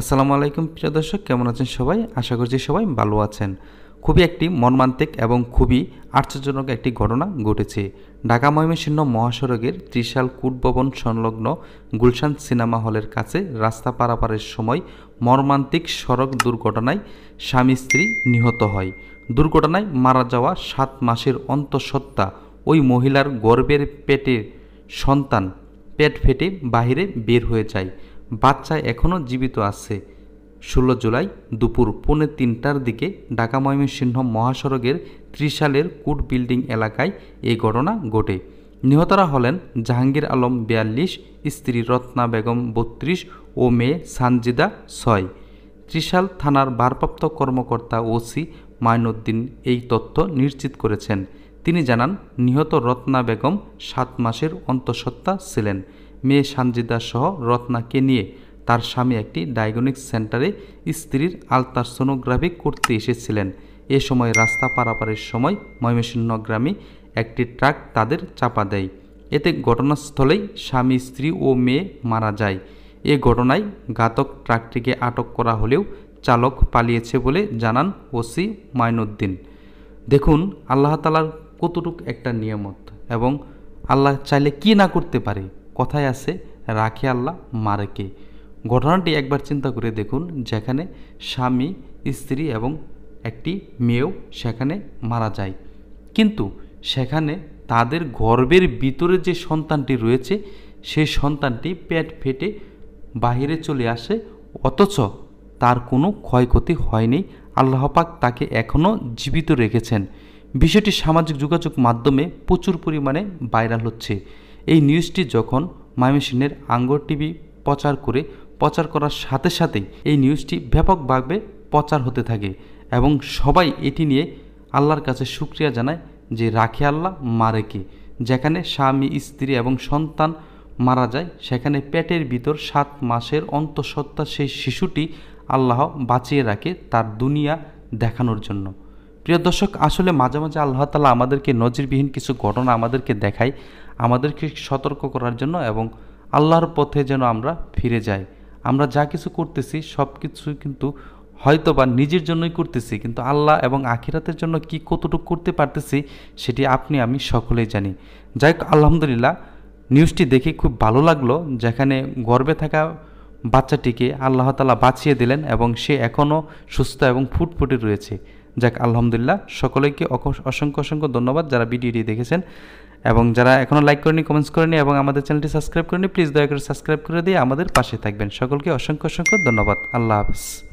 আসসালামু আলাইকুম প্রিয় দর্শক কেমন আছেন সবাই আশা করছি সবাই ভালো আছেন খুবই একটি মর্মান্তিক এবং খুবই আশ্চর্যজনক একটি ঘটনা ঘটেছে ঢাকা ময়মনসিংহ মহাসড়কের ত্রিশাল কূটভবন সংলগ্ন গুলশান সিনেমা হলের কাছে রাস্তা পারাপারের সময় মর্মান্তিক সড়ক দুর্ঘটনায় স্বামী স্ত্রী নিহত হয় দুর্ঘটনায় মারা যাওয়া সাত মাসের অন্তঃসত্ত্বা ওই মহিলার গর্বের পেটের সন্তান পেট ফেটে বাহিরে বের হয়ে যায় বাচ্চা এখনও জীবিত আছে ষোলো জুলাই দুপুর পৌনে তিনটার দিকে ঢাকা ময়মনসিংহ মহাসড়কের ত্রিশালের কুট বিল্ডিং এলাকায় এই ঘটনা ঘটে নিহতরা হলেন জাহাঙ্গীর আলম বিয়াল্লিশ স্ত্রী রত্না বেগম বত্রিশ ও মেয়ে সানজিদা ছয় ত্রিশাল থানার ভারপ্রাপ্ত কর্মকর্তা ওসি মাইনুদ্দিন এই তথ্য নিশ্চিত করেছেন তিনি জানান নিহত রত্না বেগম সাত মাসের অন্তঃসত্ত্বা ছিলেন মেয়ে সানজিদা সহ রত্নাকে নিয়ে তার স্বামী একটি ডায়াগনিক সেন্টারে স্ত্রীর আলট্রাসোনোগ্রাফি করতে এসেছিলেন এ সময় রাস্তা পারাপারের সময় ময়মনসিংহ গ্রামে একটি ট্রাক তাদের চাপা দেয় এতে ঘটনাস্থলেই স্বামী স্ত্রী ও মেয়ে মারা যায় এ ঘটনায় ঘাতক ট্রাকটিকে আটক করা হলেও চালক পালিয়েছে বলে জানান ওসি মাইনুদ্দিন দেখুন আল্লাহ আল্লাহতালার কতটুক একটা নিয়ামত এবং আল্লাহ চাইলে কি না করতে পারে কথায় আছে রাখে আল্লাহ মারেকে ঘটনাটি একবার চিন্তা করে দেখুন যেখানে স্বামী স্ত্রী এবং একটি মেয়েও সেখানে মারা যায় কিন্তু সেখানে তাদের গর্বের ভিতরে যে সন্তানটি রয়েছে সেই সন্তানটি পেট ফেটে বাহিরে চলে আসে অথচ তার কোনো ক্ষয়ক্ষতি হয়নি আল্লাহপাক তাকে এখনও জীবিত রেখেছেন বিষয়টি সামাজিক যোগাযোগ মাধ্যমে প্রচুর পরিমাণে ভাইরাল হচ্ছে এই নিউজটি যখন ময়মনসিংহের আঙ্গর টিভি প্রচার করে প্রচার করার সাথে সাথেই এই নিউজটি ব্যাপকভাবে প্রচার হতে থাকে এবং সবাই এটি নিয়ে আল্লাহর কাছে সুক্রিয়া জানায় যে রাখে আল্লাহ মারে কে যেখানে স্বামী স্ত্রী এবং সন্তান মারা যায় সেখানে পেটের ভিতর সাত মাসের অন্তঃসত্ত্বা সেই শিশুটি আল্লাহ বাঁচিয়ে রাখে তার দুনিয়া দেখানোর জন্য প্রিয় দর্শক আসলে মাঝে মাঝে আল্লাহ তালা আমাদেরকে নজিরবিহীন কিছু ঘটনা আমাদেরকে দেখায় আমাদেরকে সতর্ক করার জন্য এবং আল্লাহর পথে যেন আমরা ফিরে যাই আমরা যা কিছু করতেছি সব কিছু কিন্তু হয়তো বা নিজের জন্যই করতেছি কিন্তু আল্লাহ এবং আখিরাতের জন্য কি কতটুকু করতে পারতেছি সেটি আপনি আমি সকলেই জানি যাই হোক আলহামদুলিল্লাহ নিউজটি দেখে খুব ভালো লাগলো যেখানে গর্বে থাকা বাচ্চাটিকে আল্লাহ তালা বাঁচিয়ে দিলেন এবং সে এখনও সুস্থ এবং ফুটফুটে রয়েছে যাক আলহামদুলিল্লাহ সকলেকে অসংখ্য অসংখ্য ধন্যবাদ যারা ভিডিওটি দেখেছেন এবং যারা এখনও লাইক করেনি কমেন্টস করেনি এবং আমাদের চ্যানেলটি সাবস্ক্রাইব করেনি প্লিজ দয়া করে সাবস্ক্রাইব করে দিয়ে আমাদের পাশে থাকবেন সকলকে অসংখ্য অসংখ্য ধন্যবাদ আল্লাহ হাফিজ